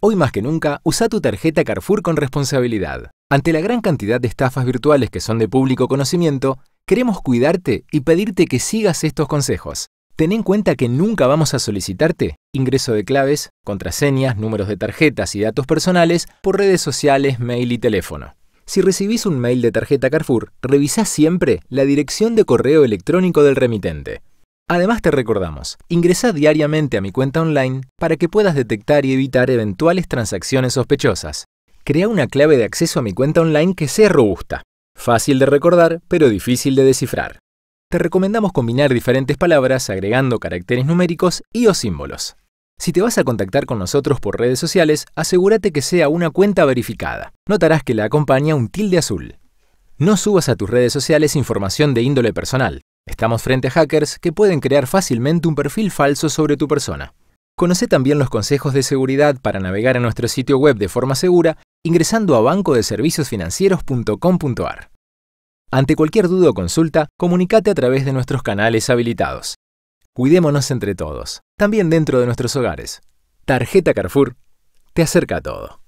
Hoy más que nunca, usa tu tarjeta Carrefour con responsabilidad. Ante la gran cantidad de estafas virtuales que son de público conocimiento, queremos cuidarte y pedirte que sigas estos consejos. Ten en cuenta que nunca vamos a solicitarte ingreso de claves, contraseñas, números de tarjetas y datos personales por redes sociales, mail y teléfono. Si recibís un mail de tarjeta Carrefour, revisa siempre la dirección de correo electrónico del remitente. Además te recordamos, ingresa diariamente a mi cuenta online para que puedas detectar y evitar eventuales transacciones sospechosas. Crea una clave de acceso a mi cuenta online que sea robusta, fácil de recordar pero difícil de descifrar. Te recomendamos combinar diferentes palabras agregando caracteres numéricos y o símbolos. Si te vas a contactar con nosotros por redes sociales, asegúrate que sea una cuenta verificada. Notarás que la acompaña un tilde azul. No subas a tus redes sociales información de índole personal, Estamos frente a hackers que pueden crear fácilmente un perfil falso sobre tu persona. Conoce también los consejos de seguridad para navegar a nuestro sitio web de forma segura ingresando a bancodeserviciosfinancieros.com.ar. Ante cualquier duda o consulta, comunícate a través de nuestros canales habilitados. Cuidémonos entre todos, también dentro de nuestros hogares. Tarjeta Carrefour te acerca a todo.